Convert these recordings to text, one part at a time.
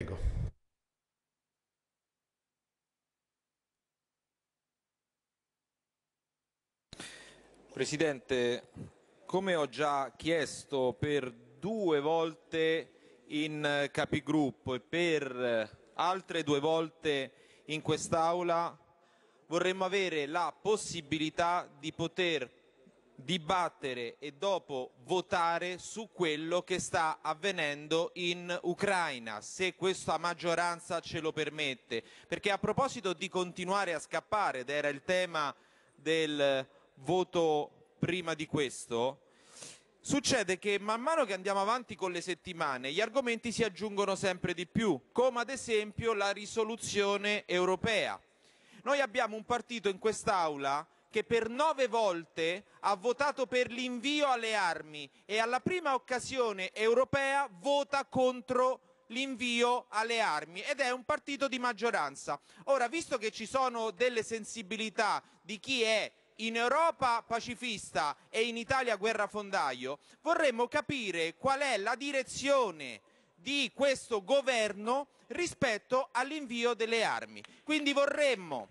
Prego. Presidente, come ho già chiesto per due volte in capigruppo e per altre due volte in quest'Aula, vorremmo avere la possibilità di poter dibattere e dopo votare su quello che sta avvenendo in Ucraina, se questa maggioranza ce lo permette. Perché a proposito di continuare a scappare, ed era il tema del voto prima di questo, succede che man mano che andiamo avanti con le settimane gli argomenti si aggiungono sempre di più, come ad esempio la risoluzione europea. Noi abbiamo un partito in quest'Aula che che per nove volte ha votato per l'invio alle armi e alla prima occasione europea vota contro l'invio alle armi ed è un partito di maggioranza. Ora, visto che ci sono delle sensibilità di chi è in Europa pacifista e in Italia guerrafondaio, vorremmo capire qual è la direzione di questo governo rispetto all'invio delle armi. Quindi vorremmo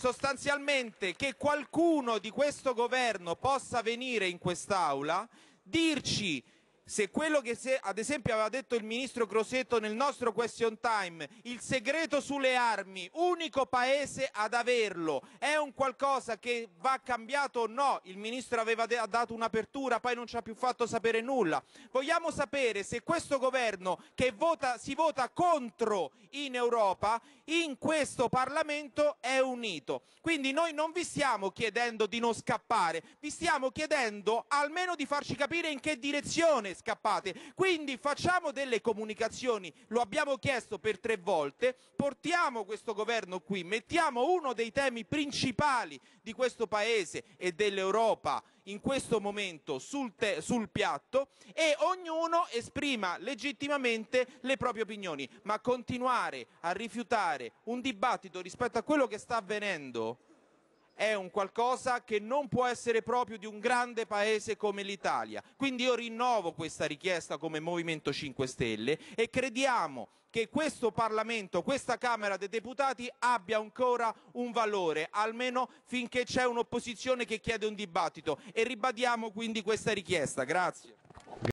sostanzialmente che qualcuno di questo Governo possa venire in quest'Aula dirci se quello che se, ad esempio aveva detto il ministro Crosetto nel nostro question time, il segreto sulle armi, unico paese ad averlo, è un qualcosa che va cambiato o no? Il ministro aveva de- dato un'apertura, poi non ci ha più fatto sapere nulla. Vogliamo sapere se questo governo che vota, si vota contro in Europa, in questo Parlamento è unito. Quindi noi non vi stiamo chiedendo di non scappare, vi stiamo chiedendo almeno di farci capire in che direzione scappate. Quindi facciamo delle comunicazioni, lo abbiamo chiesto per tre volte, portiamo questo governo qui, mettiamo uno dei temi principali di questo Paese e dell'Europa in questo momento sul, sul, piatto e ognuno esprima legittimamente le proprie opinioni, ma continuare a rifiutare un dibattito rispetto a quello che sta avvenendo è un qualcosa che non può essere proprio di un grande paese come l'Italia. Quindi io rinnovo questa richiesta come Movimento 5 Stelle e crediamo che questo Parlamento, questa Camera dei Deputati abbia ancora un valore, almeno finché c'è un'opposizione che chiede un dibattito e ribadiamo quindi questa richiesta. Grazie.